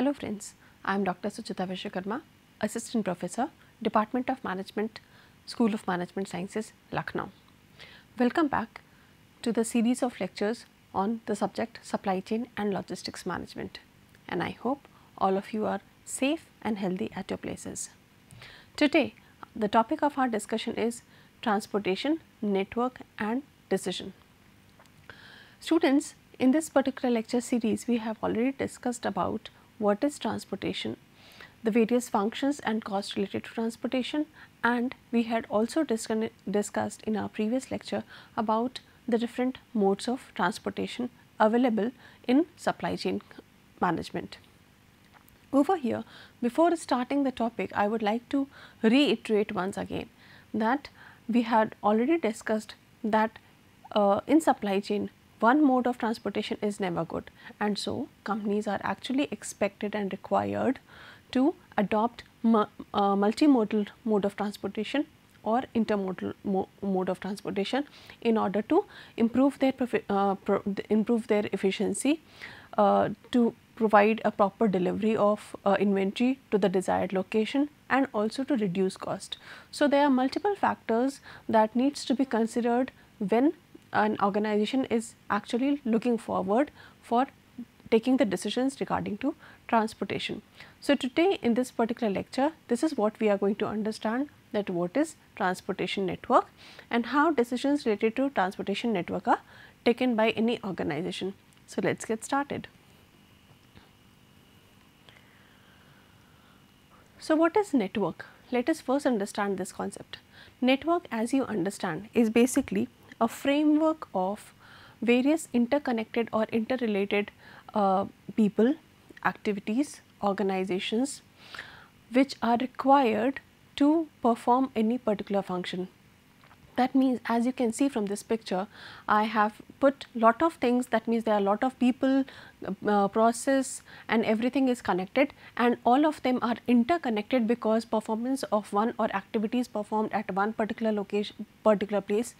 Hello friends, I am Dr. Suchita Vishwakarma, Assistant Professor, Department of Management, School of Management Sciences, Lucknow. Welcome back to the series of lectures on the subject Supply Chain and Logistics Management and I hope all of you are safe and healthy at your places. Today, the topic of our discussion is Transportation, Network and Decision. Students, in this particular lecture series, we have already discussed about what is transportation, the various functions and costs related to transportation and we had also discussed in our previous lecture about the different modes of transportation available in supply chain management. Over here, before starting the topic, I would like to reiterate once again that we had already discussed that uh, in supply chain one mode of transportation is never good and so companies are actually expected and required to adopt mu uh, multimodal mode of transportation or intermodal mo mode of transportation in order to improve their uh, improve their efficiency uh, to provide a proper delivery of uh, inventory to the desired location and also to reduce cost. So, there are multiple factors that needs to be considered when an organization is actually looking forward for taking the decisions regarding to transportation. So, today in this particular lecture, this is what we are going to understand that what is transportation network and how decisions related to transportation network are taken by any organization. So, let us get started. So, what is network? Let us first understand this concept. Network as you understand is basically a framework of various interconnected or interrelated uh, people, activities, organizations which are required to perform any particular function. That means as you can see from this picture, I have put lot of things that means there are lot of people, uh, process and everything is connected and all of them are interconnected because performance of one or activities performed at one particular location, particular place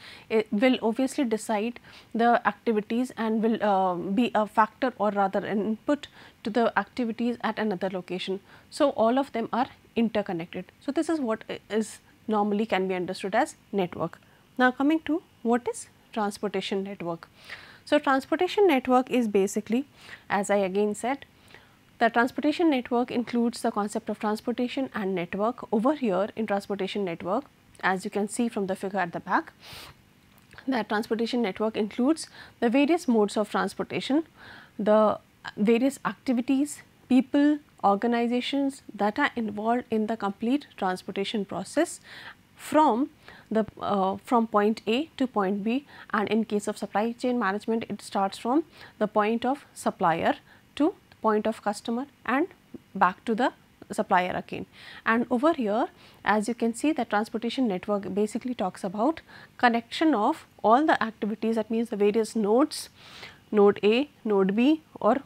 will obviously decide the activities and will uh, be a factor or rather an input to the activities at another location. So, all of them are interconnected. So, this is what is normally can be understood as network. Now, coming to what is transportation network. So, transportation network is basically as I again said the transportation network includes the concept of transportation and network over here in transportation network as you can see from the figure at the back that transportation network includes the various modes of transportation, the various activities, people, organizations that are involved in the complete transportation process from the uh, from point A to point B and in case of supply chain management it starts from the point of supplier to point of customer and back to the supplier again. And over here as you can see the transportation network basically talks about connection of all the activities that means the various nodes, node A, node B or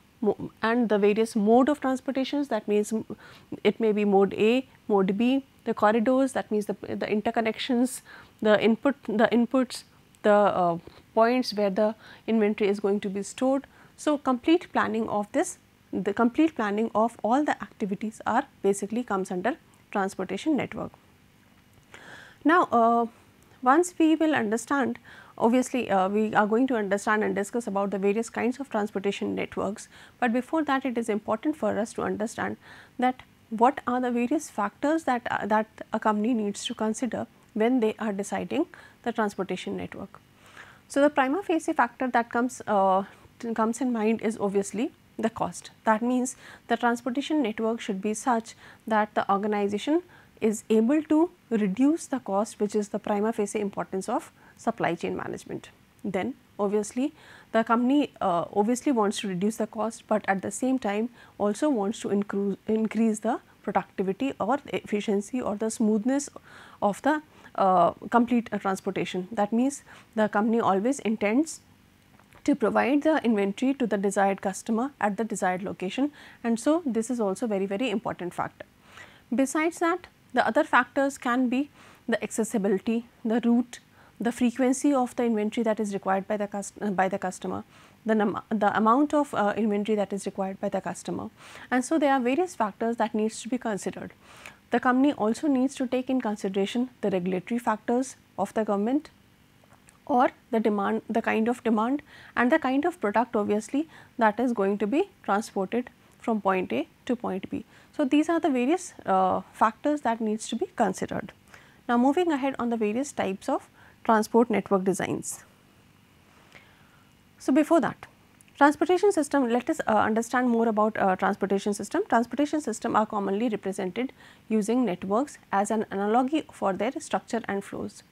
and the various mode of transportations that means it may be mode A, mode B, the corridors that means the, the interconnections, the input, the inputs, the uh, points where the inventory is going to be stored. So, complete planning of this, the complete planning of all the activities are basically comes under transportation network. Now, uh, once we will understand Obviously, uh, we are going to understand and discuss about the various kinds of transportation networks, but before that it is important for us to understand that what are the various factors that, uh, that a company needs to consider when they are deciding the transportation network. So, the prima facie factor that comes, uh, comes in mind is obviously the cost. That means, the transportation network should be such that the organization is able to reduce the cost which is the prima facie importance of supply chain management. Then obviously the company uh, obviously wants to reduce the cost, but at the same time also wants to increase, increase the productivity or efficiency or the smoothness of the uh, complete uh, transportation. That means the company always intends to provide the inventory to the desired customer at the desired location and so this is also very very important factor. Besides that the other factors can be the accessibility, the route the frequency of the inventory that is required by the, uh, by the customer, the, the amount of uh, inventory that is required by the customer. And so, there are various factors that needs to be considered. The company also needs to take in consideration the regulatory factors of the government or the demand, the kind of demand and the kind of product obviously that is going to be transported from point A to point B. So, these are the various uh, factors that needs to be considered. Now, moving ahead on the various types of transport network designs. So, before that transportation system let us uh, understand more about uh, transportation system. Transportation system are commonly represented using networks as an analogy for their structure and flows.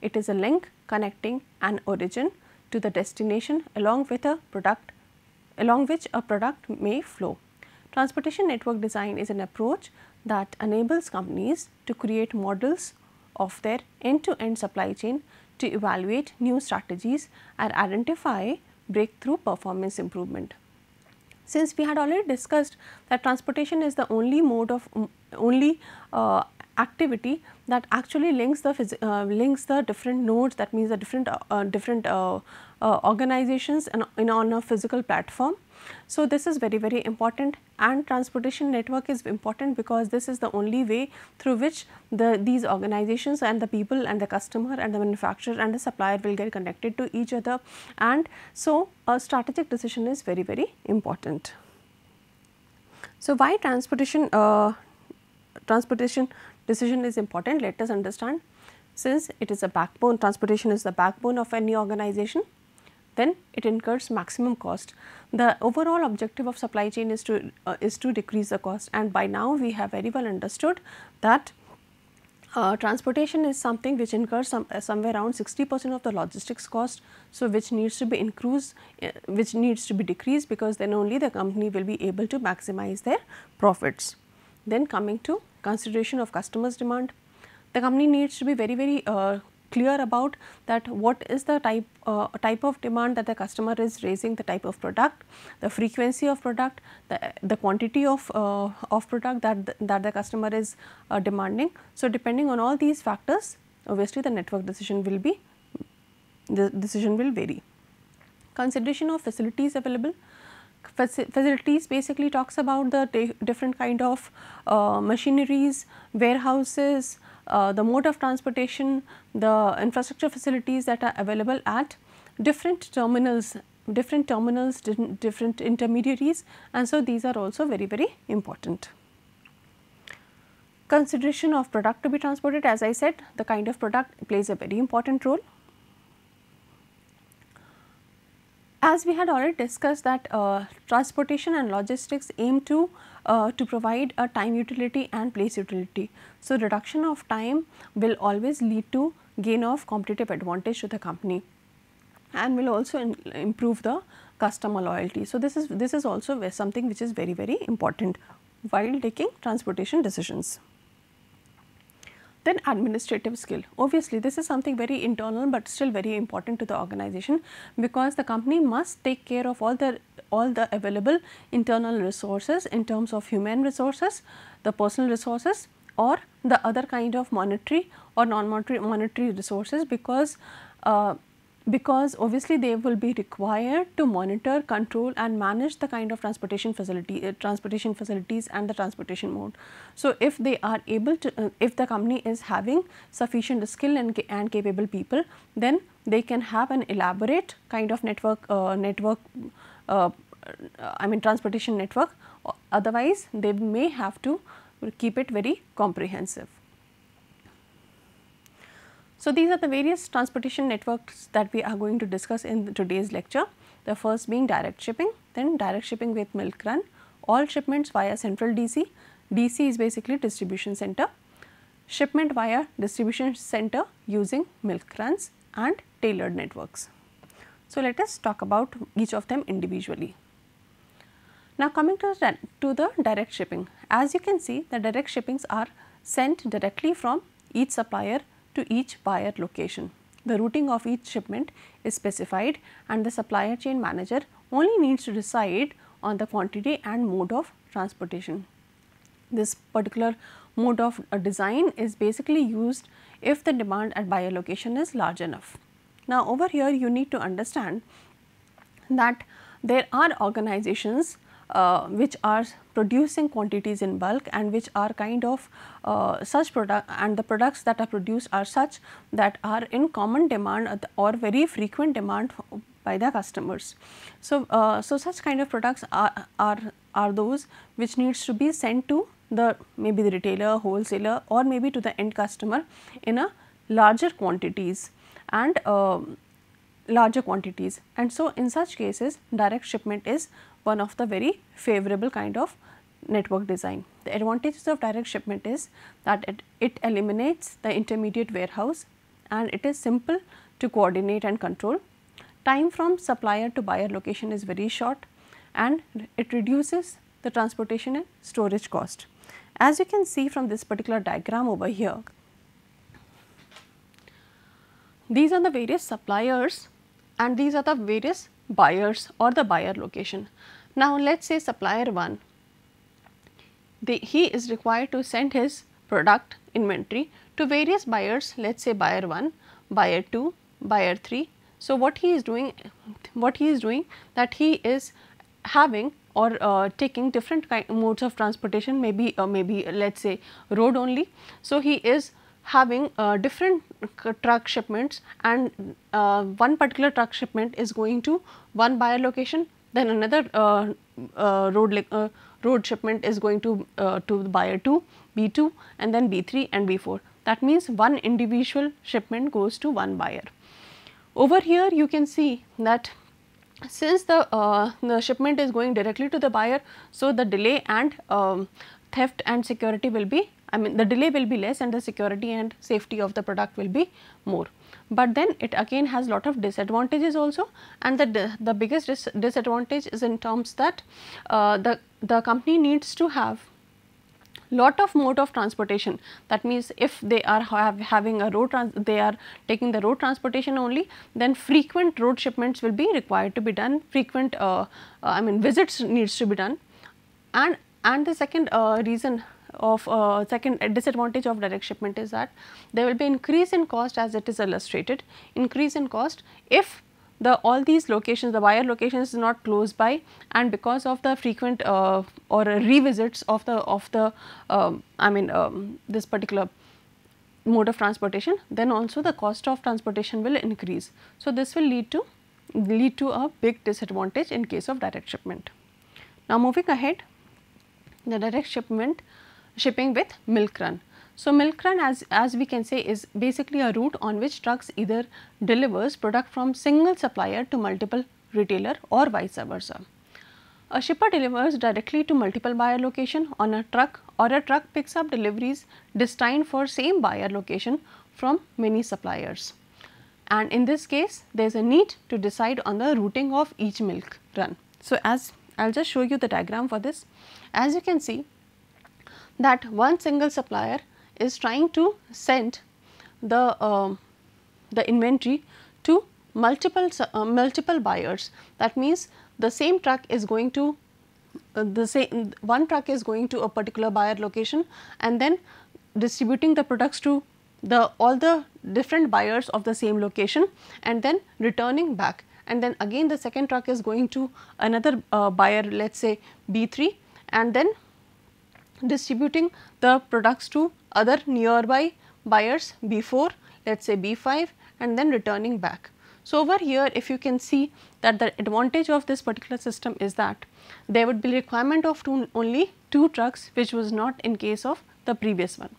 It is a link connecting an origin to the destination along with a product along which a product may flow. Transportation network design is an approach that enables companies to create models of their end to end supply chain to evaluate new strategies and identify breakthrough performance improvement. Since we had already discussed that transportation is the only mode of mm, only uh, activity that actually links the uh, links the different nodes that means the different uh, different uh, uh, organizations and in on a physical platform. So, this is very very important and transportation network is important because this is the only way through which the these organizations and the people and the customer and the manufacturer and the supplier will get connected to each other and so a strategic decision is very very important. So, why transportation uh, transportation decision is important let us understand since it is a backbone transportation is the backbone of any organization then it incurs maximum cost. The overall objective of supply chain is to uh, is to decrease the cost and by now we have very well understood that uh, transportation is something which incurs some, uh, somewhere around 60 percent of the logistics cost. So, which needs to be increased, uh, which needs to be decreased because then only the company will be able to maximize their profits. Then coming to consideration of customers demand, the company needs to be very very uh, clear about that what is the type uh, type of demand that the customer is raising, the type of product, the frequency of product, the, the quantity of, uh, of product that the, that the customer is uh, demanding. So, depending on all these factors obviously the network decision will be the decision will vary. Consideration of facilities available facilities basically talks about the different kind of uh, machineries, warehouses, uh, the mode of transportation, the infrastructure facilities that are available at different terminals, different terminals, different intermediaries and so these are also very, very important. Consideration of product to be transported as I said the kind of product plays a very important role As we had already discussed that uh, transportation and logistics aim to uh, to provide a time utility and place utility. So, reduction of time will always lead to gain of competitive advantage to the company and will also in, improve the customer loyalty. So, this is this is also something which is very very important while taking transportation decisions. Then administrative skill. Obviously, this is something very internal but still very important to the organization because the company must take care of all the all the available internal resources in terms of human resources, the personal resources or the other kind of monetary or non-monetary monetary resources because uh, because obviously they will be required to monitor, control and manage the kind of transportation facility, uh, transportation facilities and the transportation mode. So, if they are able to, uh, if the company is having sufficient skill and, and capable people, then they can have an elaborate kind of network, uh, network uh, I mean transportation network, otherwise they may have to keep it very comprehensive. So, these are the various transportation networks that we are going to discuss in today's lecture. The first being direct shipping, then direct shipping with milk run, all shipments via central DC, DC is basically distribution center, shipment via distribution center using milk runs and tailored networks. So, let us talk about each of them individually. Now, coming to, to the direct shipping, as you can see the direct shippings are sent directly from each supplier to each buyer location. The routing of each shipment is specified and the supplier chain manager only needs to decide on the quantity and mode of transportation. This particular mode of uh, design is basically used if the demand at buyer location is large enough. Now, over here you need to understand that there are organizations uh, which are producing quantities in bulk and which are kind of uh, such product and the products that are produced are such that are in common demand or very frequent demand by the customers. So, uh, so such kind of products are, are, are those which needs to be sent to the maybe the retailer, wholesaler or maybe to the end customer in a larger quantities and uh, larger quantities and so in such cases direct shipment is one of the very favorable kind of network design. The advantages of direct shipment is that it, it eliminates the intermediate warehouse and it is simple to coordinate and control. Time from supplier to buyer location is very short and it reduces the transportation and storage cost. As you can see from this particular diagram over here, these are the various suppliers and these are the various buyers or the buyer location. Now, let us say supplier 1, the, he is required to send his product inventory to various buyers, let us say buyer 1, buyer 2, buyer 3. So, what he is doing, what he is doing that he is having or uh, taking different kind modes of transportation maybe uh, maybe let us say road only. So, he is having uh, different uh, truck shipments and uh, one particular truck shipment is going to one buyer location then another uh, uh, road uh, road shipment is going to uh, to buyer 2 b2 and then b3 and b4 that means one individual shipment goes to one buyer over here you can see that since the, the shipment is going directly to the buyer so the delay and um, theft and security will be I mean the delay will be less and the security and safety of the product will be more. But then it again has lot of disadvantages also and the, the biggest dis disadvantage is in terms that uh, the, the company needs to have lot of mode of transportation that means if they are have, having a road they are taking the road transportation only then frequent road shipments will be required to be done frequent uh, uh, I mean visits needs to be done and and the second uh, reason of uh, second disadvantage of direct shipment is that there will be increase in cost as it is illustrated increase in cost if the all these locations the buyer locations is not close by and because of the frequent uh, or revisits of the of the um, I mean um, this particular mode of transportation then also the cost of transportation will increase. So, this will lead to lead to a big disadvantage in case of direct shipment. Now, moving ahead the direct shipment shipping with milk run. So, milk run as, as we can say is basically a route on which trucks either delivers product from single supplier to multiple retailer or vice versa. A shipper delivers directly to multiple buyer location on a truck or a truck picks up deliveries destined for same buyer location from many suppliers. And in this case, there is a need to decide on the routing of each milk run. So, as I will just show you the diagram for this. As you can see, that one single supplier is trying to send the, uh, the inventory to multiple, uh, multiple buyers. That means, the same truck is going to uh, the same one truck is going to a particular buyer location and then distributing the products to the all the different buyers of the same location and then returning back and then again the second truck is going to another uh, buyer let us say B3 and then distributing the products to other nearby buyers B4, let us say B5 and then returning back. So, over here if you can see that the advantage of this particular system is that there would be requirement of two, only 2 trucks which was not in case of the previous one.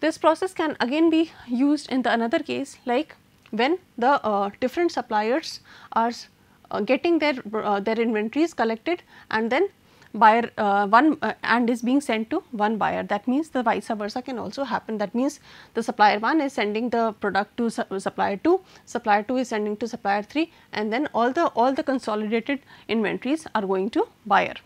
This process can again be used in the another case like when the uh, different suppliers are uh, getting their, uh, their inventories collected and then buyer uh, one uh, and is being sent to one buyer that means the vice versa can also happen that means the supplier 1 is sending the product to su supplier 2 supplier 2 is sending to supplier 3 and then all the all the consolidated inventories are going to buyer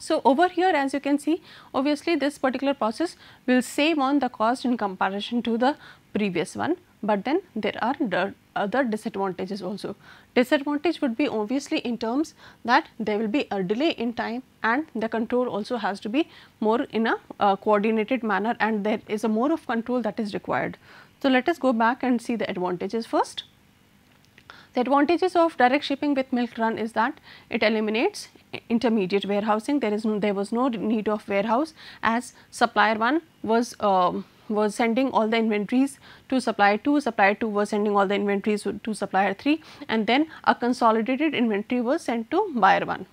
so, over here as you can see obviously this particular process will save on the cost in comparison to the previous one, but then there are other disadvantages also. Disadvantage would be obviously in terms that there will be a delay in time and the control also has to be more in a uh, coordinated manner and there is a more of control that is required. So, let us go back and see the advantages first. The advantages of direct shipping with milk run is that it eliminates intermediate warehousing. There is no, there was no need of warehouse as supplier one was um, was sending all the inventories to supplier 2, supplier 2 was sending all the inventories to supplier 3 and then a consolidated inventory was sent to buyer 1.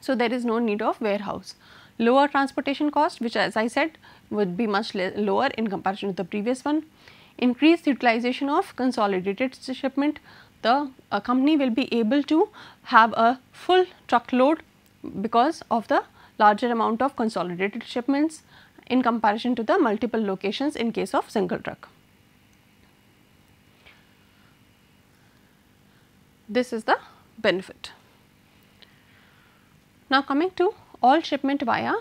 So, there is no need of warehouse. Lower transportation cost which as I said would be much lower in comparison to the previous one. Increased utilization of consolidated shipment, the uh, company will be able to have a full truckload because of the larger amount of consolidated shipments in comparison to the multiple locations in case of single drug. This is the benefit. Now coming to all shipment via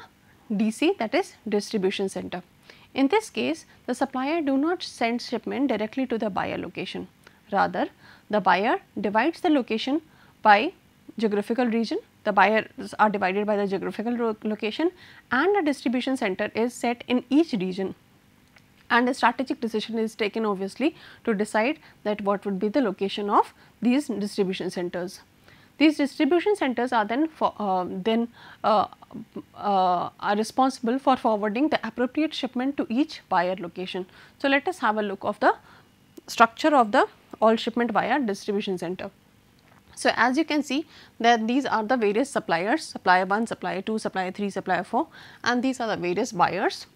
DC that is distribution center. In this case, the supplier do not send shipment directly to the buyer location. Rather, the buyer divides the location by geographical region the buyers are divided by the geographical location and the distribution center is set in each region and a strategic decision is taken obviously to decide that what would be the location of these distribution centers. These distribution centers are then for, uh, then uh, uh, are responsible for forwarding the appropriate shipment to each buyer location. So, let us have a look of the structure of the all shipment via distribution center. So, as you can see that these are the various suppliers supplier 1, supplier 2, supplier 3, supplier 4 and these are the various buyers.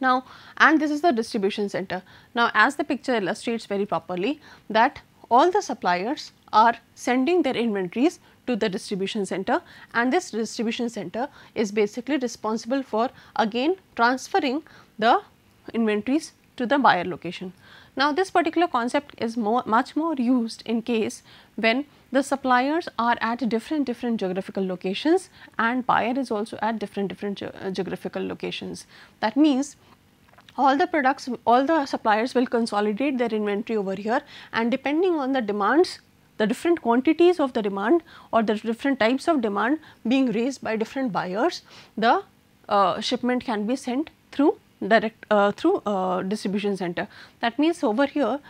Now, and this is the distribution center. Now, as the picture illustrates very properly that all the suppliers are sending their inventories to the distribution center and this distribution center is basically responsible for again transferring the inventories to the buyer location. Now, this particular concept is more, much more used in case when the suppliers are at different different geographical locations and buyer is also at different different ge uh, geographical locations. That means all the products, all the suppliers will consolidate their inventory over here and depending on the demands the different quantities of the demand or the different types of demand being raised by different buyers, the uh, shipment can be sent through direct uh, through uh, distribution center. That means over here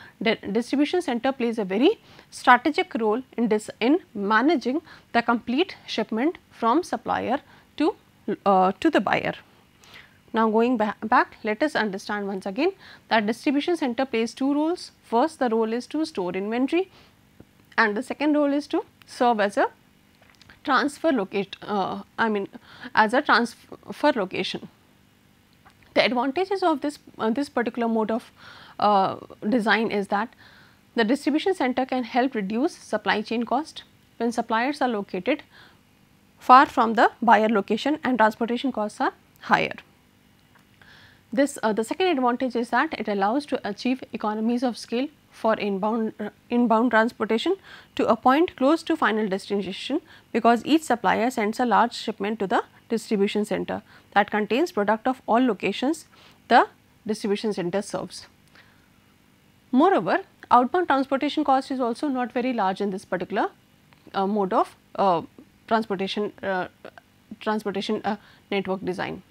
distribution center plays a very strategic role in this in managing the complete shipment from supplier to uh, to the buyer. Now going ba back let us understand once again that distribution center plays two roles. First the role is to store inventory and the second role is to serve as a transfer locate uh, I mean as a transfer location. The advantages of this, uh, this particular mode of uh, design is that the distribution center can help reduce supply chain cost when suppliers are located far from the buyer location and transportation costs are higher. This uh, the second advantage is that it allows to achieve economies of scale for inbound uh, inbound transportation to a point close to final destination because each supplier sends a large shipment to the distribution center that contains product of all locations the distribution center serves. Moreover, outbound transportation cost is also not very large in this particular uh, mode of uh, transportation uh, transportation uh, network design.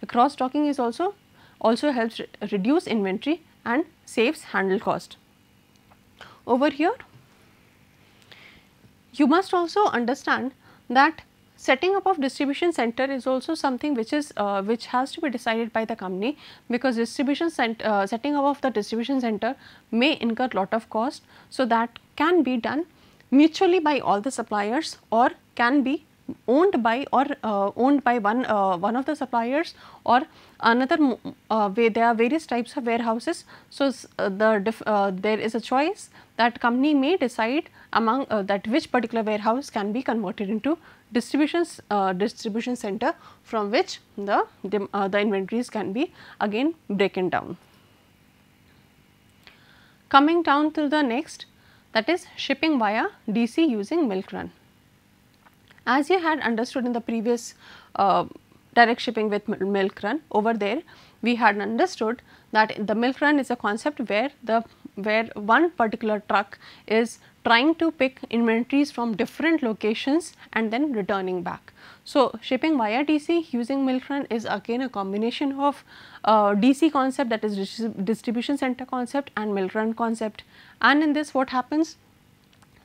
The cross docking is also also helps re reduce inventory and saves handle cost. Over here, you must also understand that setting up of distribution center is also something which is uh, which has to be decided by the company because distribution center uh, setting up of the distribution center may incur lot of cost so that can be done mutually by all the suppliers or can be owned by or uh, owned by one uh, one of the suppliers or another uh, way there are various types of warehouses so uh, the uh, there is a choice that company may decide among uh, that which particular warehouse can be converted into distributions distribution center from which the the, the inventories can be again broken down coming down to the next that is shipping via dc using milk run as you had understood in the previous uh, direct shipping with milk run over there, we had understood that the milk run is a concept where the where one particular truck is trying to pick inventories from different locations and then returning back. So, shipping via DC using milk run is again a combination of uh, DC concept that is distribution center concept and milk run concept and in this what happens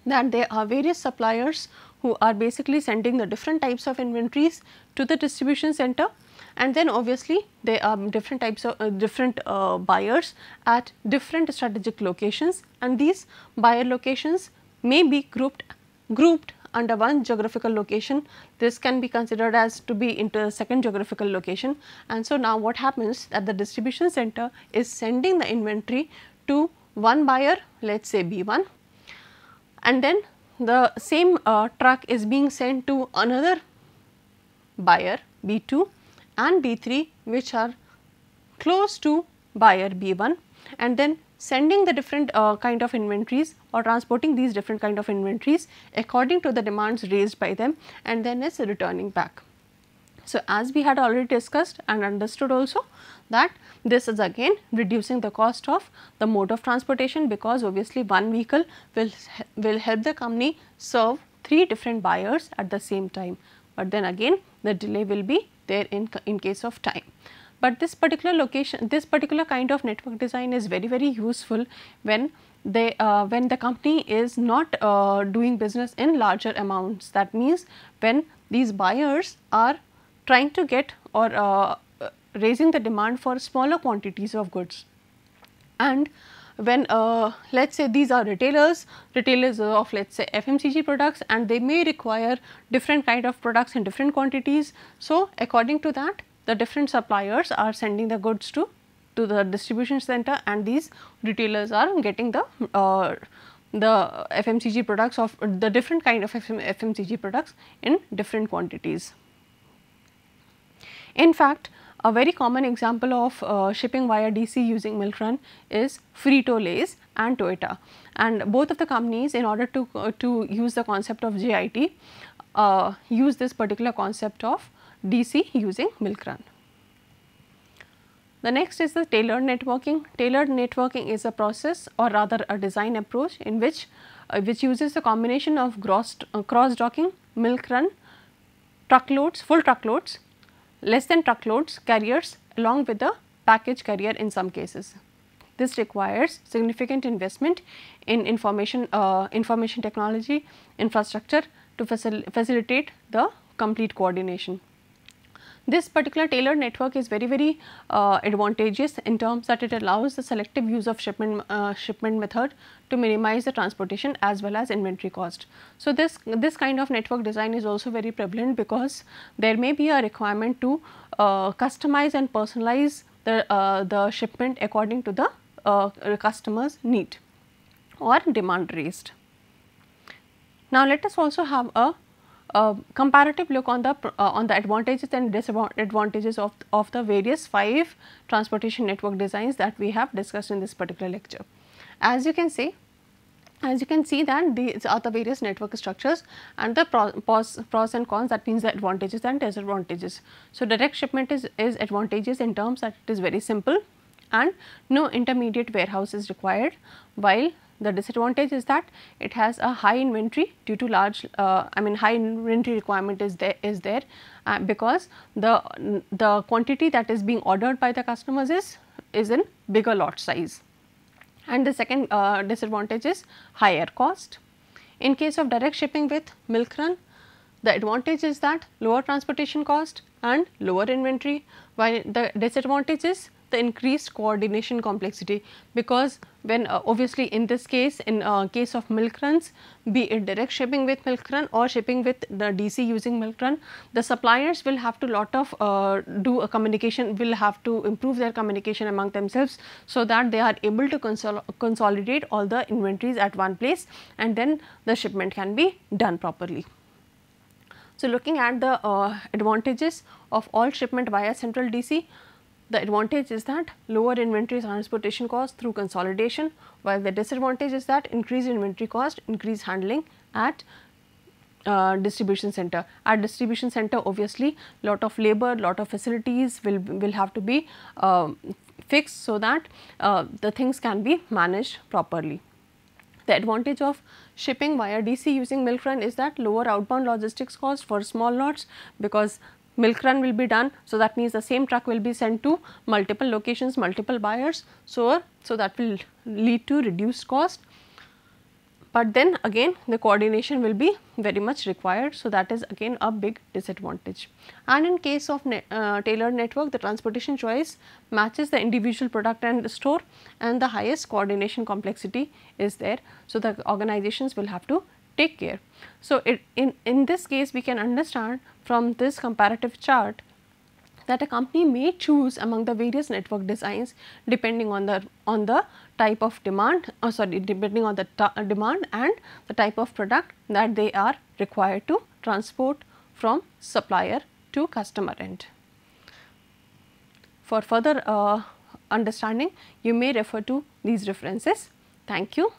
that there are various suppliers who are basically sending the different types of inventories to the distribution center and then obviously there are different types of uh, different uh, buyers at different strategic locations and these buyer locations may be grouped grouped under one geographical location this can be considered as to be into a second geographical location and so now what happens that the distribution center is sending the inventory to one buyer let us say B1 and then the same uh, truck is being sent to another buyer B2 and B3 which are close to buyer B1 and then sending the different uh, kind of inventories or transporting these different kind of inventories according to the demands raised by them and then is returning back. So, as we had already discussed and understood also that this is again reducing the cost of the mode of transportation because obviously one vehicle will, will help the company serve three different buyers at the same time, but then again the delay will be there in, in case of time. But this particular location, this particular kind of network design is very, very useful when they uh, when the company is not uh, doing business in larger amounts that means when these buyers are trying to get or uh, raising the demand for smaller quantities of goods. And when uh, let us say these are retailers, retailers of let us say FMCG products and they may require different kind of products in different quantities. So, according to that the different suppliers are sending the goods to, to the distribution center and these retailers are getting the uh, the FMCG products of the different kind of FM, FMCG products in different quantities. In fact, a very common example of uh, shipping via DC using milk run is Frito-Lays and Toyota and both of the companies in order to, uh, to use the concept of JIT uh, use this particular concept of DC using milk run. The next is the tailored networking. Tailored networking is a process or rather a design approach in which uh, which uses a combination of cross, uh, cross docking, milk run, truckloads, full truckloads less than truckloads carriers along with the package carrier in some cases. This requires significant investment in information, uh, information technology infrastructure to facil facilitate the complete coordination. This particular tailored network is very very uh, advantageous in terms that it allows the selective use of shipment uh, shipment method to minimize the transportation as well as inventory cost. So, this, this kind of network design is also very prevalent because there may be a requirement to uh, customize and personalize the, uh, the shipment according to the uh, customer's need or demand raised. Now, let us also have a uh, comparative look on the uh, on the advantages and disadvantages of, of the various five transportation network designs that we have discussed in this particular lecture. As you can see, as you can see that these are the various network structures and the pros, pros and cons that means the advantages and disadvantages. So, direct shipment is, is advantageous in terms that it is very simple and no intermediate warehouse is required while the disadvantage is that it has a high inventory due to large, uh, I mean high inventory requirement is there, is there uh, because the, the quantity that is being ordered by the customers is, is in bigger lot size. And the second uh, disadvantage is higher cost. In case of direct shipping with milk run, the advantage is that lower transportation cost and lower inventory while the disadvantage is the increased coordination complexity because when uh, obviously in this case in uh, case of milk runs be it direct shipping with milk run or shipping with the DC using milk run the suppliers will have to lot of uh, do a communication will have to improve their communication among themselves so that they are able to consol consolidate all the inventories at one place and then the shipment can be done properly. So, looking at the uh, advantages of all shipment via central DC the advantage is that lower inventory transportation cost through consolidation while the disadvantage is that increased inventory cost, increased handling at uh, distribution center. At distribution center obviously lot of labor, lot of facilities will, will have to be uh, fixed so that uh, the things can be managed properly. The advantage of shipping via DC using milk run is that lower outbound logistics cost for small lots because milk run will be done. So, that means the same truck will be sent to multiple locations, multiple buyers. So, so that will lead to reduced cost. But then again the coordination will be very much required. So, that is again a big disadvantage. And in case of ne uh, tailored network, the transportation choice matches the individual product and the store and the highest coordination complexity is there. So, the organizations will have to take care. So, it, in, in this case we can understand from this comparative chart that a company may choose among the various network designs depending on the on the type of demand or uh, sorry depending on the demand and the type of product that they are required to transport from supplier to customer end. For further uh, understanding you may refer to these references. Thank you.